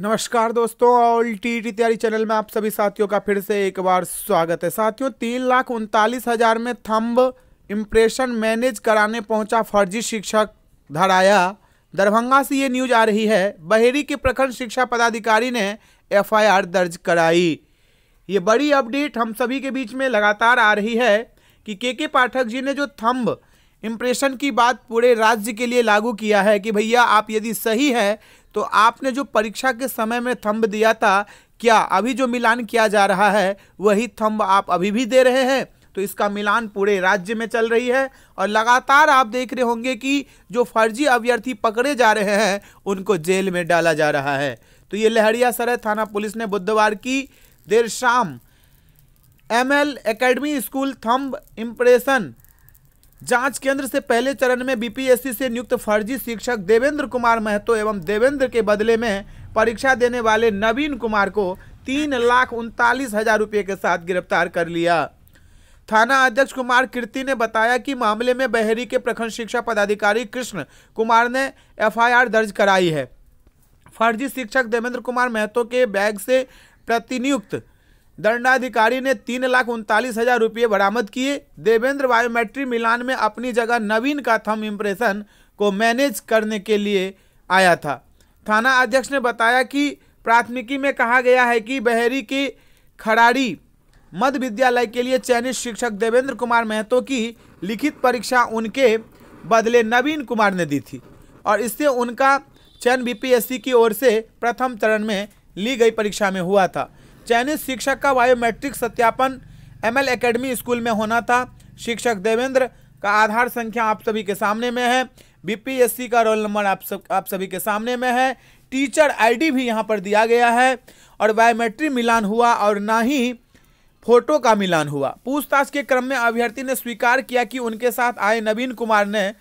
नमस्कार दोस्तों all T T तैयारी चैनल में आप सभी साथियों का फिर से एक बार स्वागत है साथियों तीन लाख उनतालीस हजार में थंब इम्प्रेशन मैनेज कराने पहुंचा फर्जी शिक्षक धराया दरभंगा से ये न्यूज आ रही है बहेरी के प्रखंड शिक्षा पदाधिकारी ने एफआईआर दर्ज कराई ये बड़ी अपडेट हम सभी के बीच में लगातार आ रही है कि के के पाठक जी ने जो थम्ब इम्प्रेशन की बात पूरे राज्य के लिए लागू किया है कि भैया आप यदि सही है तो आपने जो परीक्षा के समय में थंब दिया था क्या अभी जो मिलान किया जा रहा है वही थंब आप अभी भी दे रहे हैं तो इसका मिलान पूरे राज्य में चल रही है और लगातार आप देख रहे होंगे कि जो फर्जी अभ्यर्थी पकड़े जा रहे हैं उनको जेल में डाला जा रहा है तो ये लहरिया सराय थाना पुलिस ने बुधवार की देर शाम M L academy school thumb impression जांच केंद्र से पहले चरण में बीपीएससी से नियुक्त फर्जी शिक्षक देवेंद्र कुमार महतो एवं देवेंद्र के बदले में परीक्षा देने वाले नवीन कुमार को तीन लाख उनतालीस हजार रुपये के साथ गिरफ्तार कर लिया थाना अध्यक्ष कुमार कीर्ति ने बताया कि मामले में बहरी के प्रखंड शिक्षा पदाधिकारी कृष्ण कुमार ने एफआईआर दर्ज कराई है फर्जी शिक्षक देवेंद्र कुमार महतो के बैग से प्रतिनियुक्त दंडाधिकारी ने तीन लाख उनतालीस हजार रुपये बरामद किए देवेंद्र बायोमेट्री मिलान में अपनी जगह नवीन का थम इम्प्रेशन को मैनेज करने के लिए आया था थाना अध्यक्ष ने बताया कि प्राथमिकी में कहा गया है कि बहरी के खराड़ी मध्य विद्यालय के लिए चयनित शिक्षक देवेंद्र कुमार महतो की लिखित परीक्षा उनके बदले नवीन कुमार ने दी थी और इससे उनका चयन बीपीएससी की ओर से प्रथम चरण में ली गई परीक्षा में हुआ था चयनित शिक्षक का बायोमेट्रिक सत्यापन एम एल एकेडमी स्कूल में होना था शिक्षक देवेंद्र का आधार संख्या आप सभी के सामने में है बीपीएससी का रोल नंबर आप सब आप सभी के सामने में है टीचर आईडी भी यहाँ पर दिया गया है और बायोमेट्रिक मिलान हुआ और ना ही फोटो का मिलान हुआ पूछताछ के क्रम में अभ्यर्थी ने स्वीकार किया कि उनके साथ आए नवीन कुमार ने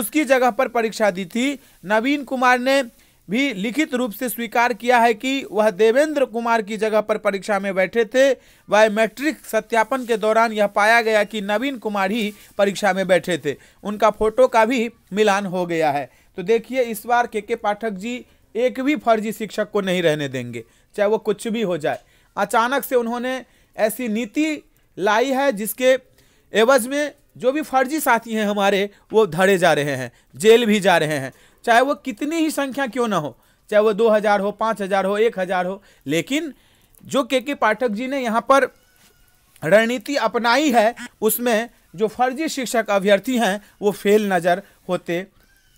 उसकी जगह पर परीक्षा दी थी नवीन कुमार ने भी लिखित रूप से स्वीकार किया है कि वह देवेंद्र कुमार की जगह पर परीक्षा में बैठे थे बायोमेट्रिक सत्यापन के दौरान यह पाया गया कि नवीन कुमार ही परीक्षा में बैठे थे उनका फोटो का भी मिलान हो गया है तो देखिए इस बार के के पाठक जी एक भी फर्जी शिक्षक को नहीं रहने देंगे चाहे वो कुछ भी हो जाए अचानक से उन्होंने ऐसी नीति लाई है जिसके एवज में जो भी फर्जी साथी हैं हमारे वो धड़े जा रहे हैं जेल भी जा रहे हैं चाहे वो कितनी ही संख्या क्यों ना हो चाहे वो दो हज़ार हो पाँच हज़ार हो एक हज़ार हो लेकिन जो के के पाठक जी ने यहाँ पर रणनीति अपनाई है उसमें जो फर्जी शिक्षक अभ्यर्थी हैं वो फेल नज़र होते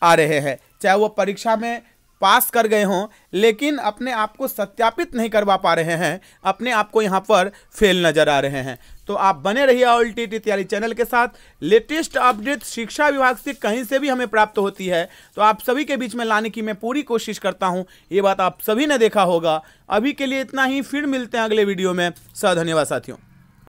आ रहे हैं चाहे वो परीक्षा में पास कर गए हों लेकिन अपने आप को सत्यापित नहीं करवा पा रहे हैं अपने आप को यहाँ पर फेल नजर आ रहे हैं तो आप बने रहिए ऑल टी टी तैयारी चैनल के साथ लेटेस्ट अपडेट शिक्षा विभाग से कहीं से भी हमें प्राप्त होती है तो आप सभी के बीच में लाने की मैं पूरी कोशिश करता हूँ ये बात आप सभी ने देखा होगा अभी के लिए इतना ही फिर मिलते हैं अगले वीडियो में सर धन्यवाद साथियों